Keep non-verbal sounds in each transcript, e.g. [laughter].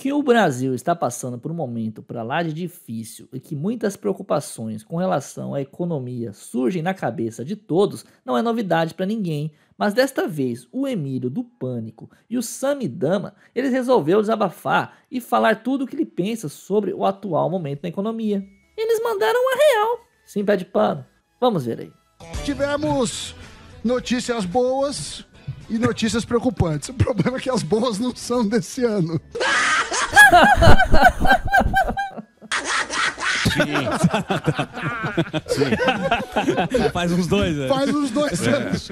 Que o Brasil está passando por um momento para lá de difícil e que muitas preocupações com relação à economia surgem na cabeça de todos não é novidade para ninguém, mas desta vez o Emílio do Pânico e o Samidama, eles resolveu desabafar e falar tudo o que ele pensa sobre o atual momento na economia. Eles mandaram a real, sem pé de pano. Vamos ver aí. Tivemos notícias boas e notícias preocupantes. O problema é que as boas não são desse ano. Ah! Sim. Sim. Faz uns dois anos. Né? Faz uns dois é. anos.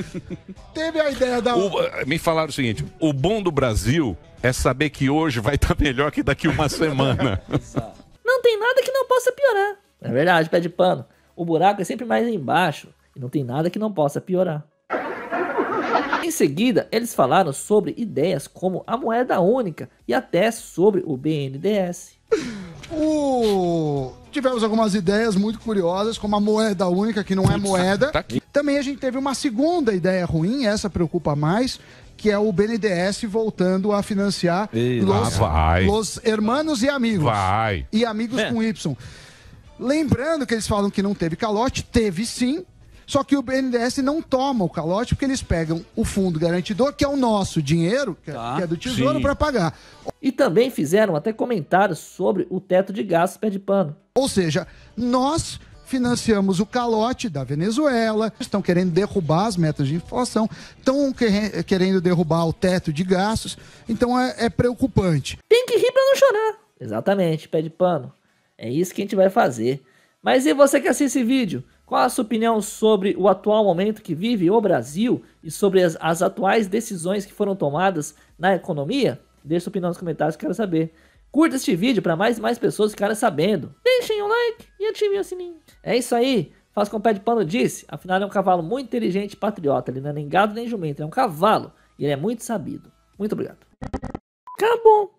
Teve a ideia da. O, me falaram o seguinte: o bom do Brasil é saber que hoje vai estar tá melhor que daqui uma semana. [laughs] não tem nada que não possa piorar. É verdade, pé de pano. O buraco é sempre mais embaixo e não tem nada que não possa piorar. Em seguida, eles falaram sobre ideias como a moeda única e até sobre o BNDS. Tivemos algumas ideias muito curiosas, como a moeda única, que não é moeda. Tá Também a gente teve uma segunda ideia ruim, essa preocupa mais, que é o BNDS voltando a financiar os irmãos los, Hermanos e Amigos. Vai. E Amigos é. com Y. Lembrando que eles falam que não teve calote, teve sim, só que o BNDES não toma o calote porque eles pegam o fundo garantidor, que é o nosso dinheiro, que, é, tá, é, que é, do Tesouro, para pagar. E também fizeram até comentários sobre o teto de gastos pé de pano. Ou seja, nós financiamos o calote da Venezuela, estão querendo derrubar as metas de inflação, estão querendo derrubar o teto de gastos, então é, é preocupante. Tem que rir para não chorar. Exatamente, pé de pano. É isso que a gente vai fazer. Mas e você que assiste esse vídeo? Qual a sua opinião sobre o atual momento que vive o Brasil e sobre as, as atuais decisões que foram tomadas na economia? Deixe sua opinião nos comentários, quero saber. Curta este vídeo para mais e mais pessoas ficarem sabendo. Deixem o um like e ativem o sininho. É isso aí. Faz como o pé de pano disse. Afinal, é um cavalo muito inteligente e patriota. Ele não é nem gado nem jumento, ele é um cavalo. E ele é muito sabido. Muito obrigado. Acabou.